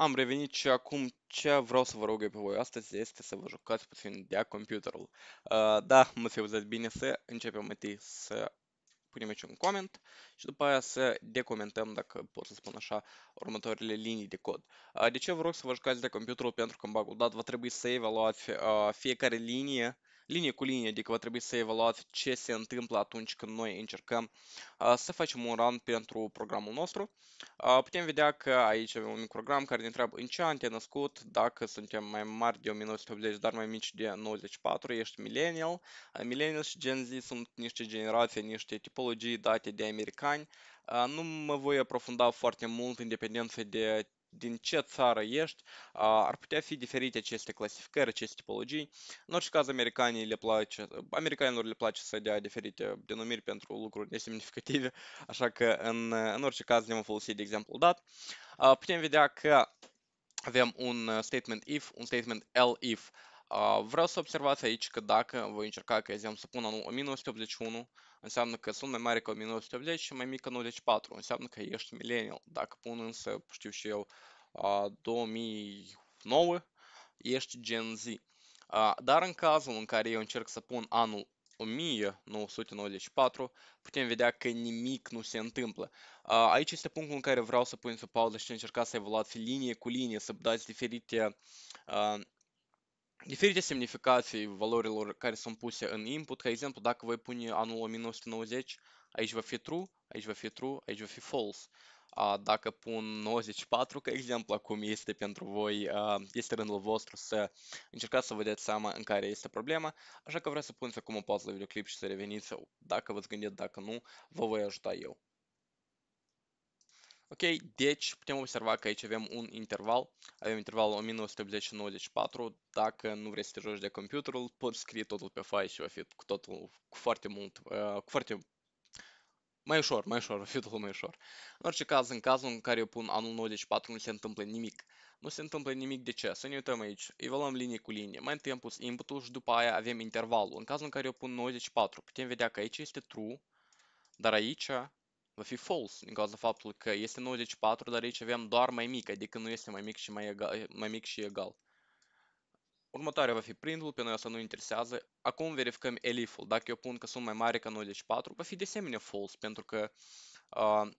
Am revenit și acum ce vreau să vă rog eu pe voi astăzi este să vă jucați puțin de computerul. Uh, da, mă se uzați bine să începem întâi să punem aici un coment și după aia să decomentăm, dacă pot să spun așa, următoarele linii de cod. Uh, de ce vă rog să vă jucați de computerul? Pentru că în bagul dat va trebui să evaluați uh, fiecare linie linie cu linie, adică va trebui să evaluați ce se întâmplă atunci când noi încercăm să facem un run pentru programul nostru. Putem vedea că aici avem un program care ne întreabă în ce an te-ai născut, dacă suntem mai mari de 1980, dar mai mici de 94, ești millennial. Millennial și Gen Z sunt niște generații, niște tipologii date de americani. Nu mă voi aprofunda foarte mult în dependență de din ce țară ești, ar putea fi diferite aceste clasificări, aceste tipologii. În orice caz, americanii le place, americanilor le place să dea diferite denumiri pentru lucruri nesemnificative, așa că în, în orice caz ne vom folosi de exemplu dat. Putem vedea că avem un uh, statement if, un statement L if. Vreau să observați aici că dacă voi încerca că eu să pun anul 1981, înseamnă că sunt mai mare ca 1980 și mai mic ca 94, înseamnă că ești millennial. Dacă pun însă, știu și eu, 2009, ești Gen Z. Dar în cazul în care eu încerc să pun anul 1994, putem vedea că nimic nu se întâmplă. Aici este punctul în care vreau să pun o pauză și încercați să evoluați linie cu linie, să dați diferite diferite semnificații valorilor care sunt puse în input. Ca exemplu, dacă voi pune anul 1990, aici va fi true, aici va fi true, aici va fi false. Dacă pun 94, ca exemplu, acum este pentru voi, este rândul vostru să încercați să vă dați seama în care este problema, așa că vreau să puneți acum o pauză la videoclip și să reveniți. Dacă vă gândiți, dacă nu, vă voi ajuta eu. Ok, deci putem observa că aici avem un interval, avem intervalul 1984, deci dacă nu vrei să te joci de computerul, poți scrie totul pe file și va fi cu totul cu foarte mult, uh, cu foarte mai ușor, mai ușor, va fi totul mai ușor. În orice caz, în cazul în care eu pun anul 94, nu se întâmplă nimic. Nu se întâmplă nimic de ce? Să ne uităm aici. Evaluăm linie cu linie. Mai întâi am pus input-ul și după aia avem intervalul. În cazul în care eu pun 94, putem vedea că aici este true, dar aici va fi false din cauza faptului că este 94, dar aici avem doar mai mic, adică nu este mai mic și, mai egal, mai mic și egal. Următoarea va fi printul, pe noi asta nu interesează. Acum verificăm elif-ul. Dacă eu pun că sunt mai mare ca 94, va fi de asemenea false, pentru că uh,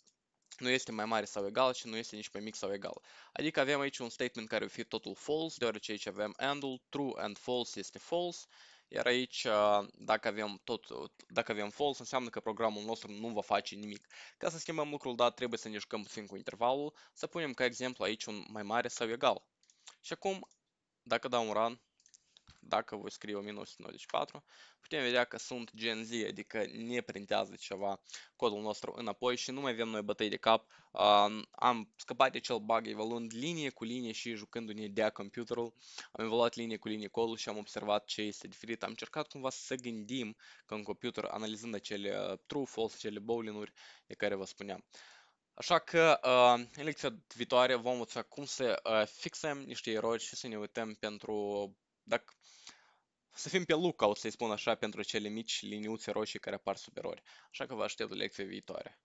nu este mai mare sau egal și nu este nici mai mic sau egal. Adică avem aici un statement care va fi totul false, deoarece aici avem andul, true and false este false iar aici, uh, dacă avem, tot, uh, dacă avem false, înseamnă că programul nostru nu va face nimic. Ca să schimbăm lucrul dat, trebuie să ne jucăm puțin cu intervalul, să punem ca exemplu aici un mai mare sau egal. Și acum, dacă dau un run, dacă voi scrie 1994, putem vedea că sunt Gen Z, adică ne printează ceva codul nostru înapoi și nu mai avem noi bătăi de cap. Uh, am scăpat de cel bug evaluând linie cu linie și jucându-ne de computerul. Am evaluat linie cu linie codul și am observat ce este diferit. Am încercat cumva să gândim că în computer, analizând acele uh, true, false, acele booleanuri de care vă spuneam. Așa că uh, în lecția viitoare vom învăța cum să uh, fixăm niște erori și să ne uităm pentru dacă, să fim pe lookout, să-i spun așa, pentru cele mici liniuțe roșii care apar superori, Așa că vă aștept lecție viitoare.